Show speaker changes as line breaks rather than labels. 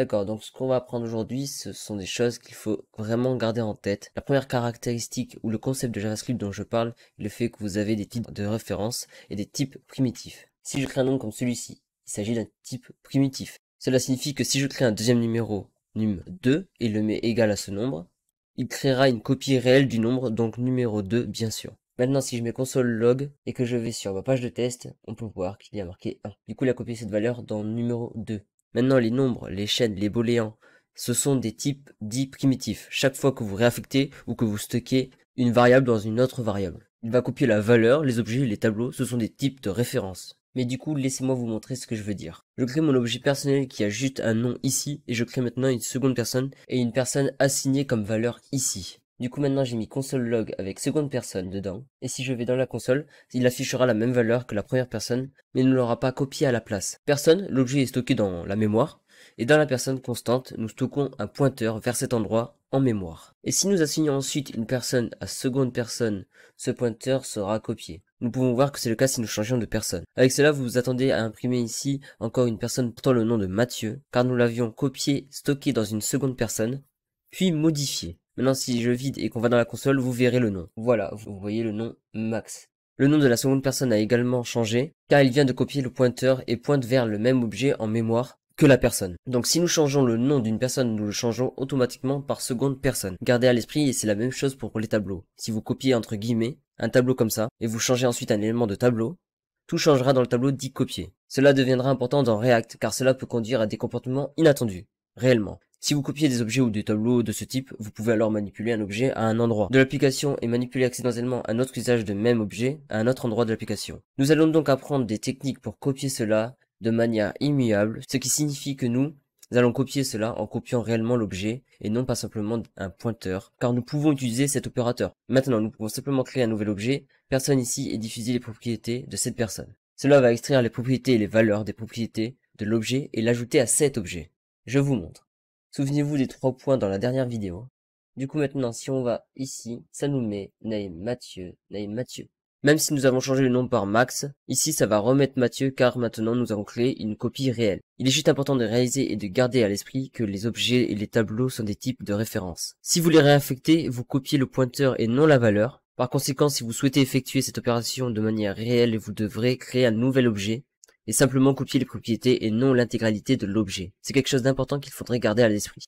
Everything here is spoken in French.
D'accord, donc ce qu'on va apprendre aujourd'hui, ce sont des choses qu'il faut vraiment garder en tête. La première caractéristique ou le concept de JavaScript dont je parle c'est le fait que vous avez des types de référence et des types primitifs. Si je crée un nom comme celui-ci, il s'agit d'un type primitif. Cela signifie que si je crée un deuxième numéro, num 2, et le mets égal à ce nombre, il créera une copie réelle du nombre, donc numéro 2 bien sûr. Maintenant, si je mets console log et que je vais sur ma page de test, on peut voir qu'il y a marqué 1. Du coup, il a copié cette valeur dans numéro 2. Maintenant, les nombres, les chaînes, les booléens, ce sont des types dits primitifs. Chaque fois que vous réaffectez ou que vous stockez une variable dans une autre variable. Il va copier la valeur, les objets, les tableaux, ce sont des types de références. Mais du coup, laissez-moi vous montrer ce que je veux dire. Je crée mon objet personnel qui a juste un nom ici, et je crée maintenant une seconde personne et une personne assignée comme valeur ici. Du coup maintenant j'ai mis console log avec seconde personne dedans, et si je vais dans la console, il affichera la même valeur que la première personne, mais ne l'aura pas copié à la place. Personne, l'objet est stocké dans la mémoire, et dans la personne constante, nous stockons un pointeur vers cet endroit en mémoire. Et si nous assignons ensuite une personne à seconde personne, ce pointeur sera copié. Nous pouvons voir que c'est le cas si nous changeons de personne. Avec cela, vous vous attendez à imprimer ici encore une personne portant le nom de Mathieu, car nous l'avions copié, stocké dans une seconde personne, puis modifié. Maintenant, si je vide et qu'on va dans la console, vous verrez le nom. Voilà, vous voyez le nom Max. Le nom de la seconde personne a également changé, car il vient de copier le pointeur et pointe vers le même objet en mémoire que la personne. Donc si nous changeons le nom d'une personne, nous le changeons automatiquement par seconde personne. Gardez à l'esprit, et c'est la même chose pour les tableaux. Si vous copiez entre guillemets un tableau comme ça, et vous changez ensuite un élément de tableau, tout changera dans le tableau dit copié. Cela deviendra important dans React, car cela peut conduire à des comportements inattendus, réellement. Si vous copiez des objets ou des tableaux de ce type, vous pouvez alors manipuler un objet à un endroit de l'application et manipuler accidentellement un autre usage de même objet à un autre endroit de l'application. Nous allons donc apprendre des techniques pour copier cela de manière immuable, ce qui signifie que nous, allons copier cela en copiant réellement l'objet et non pas simplement un pointeur, car nous pouvons utiliser cet opérateur. Maintenant, nous pouvons simplement créer un nouvel objet, personne ici, et diffuser les propriétés de cette personne. Cela va extraire les propriétés et les valeurs des propriétés de l'objet et l'ajouter à cet objet. Je vous montre. Souvenez-vous des trois points dans la dernière vidéo. Du coup maintenant, si on va ici, ça nous met name Mathieu, name Mathieu. Même si nous avons changé le nom par Max, ici ça va remettre Mathieu car maintenant nous avons créé une copie réelle. Il est juste important de réaliser et de garder à l'esprit que les objets et les tableaux sont des types de référence. Si vous les réaffectez, vous copiez le pointeur et non la valeur. Par conséquent, si vous souhaitez effectuer cette opération de manière réelle, vous devrez créer un nouvel objet et simplement copier les propriétés et non l'intégralité de l'objet. C'est quelque chose d'important qu'il faudrait garder à l'esprit.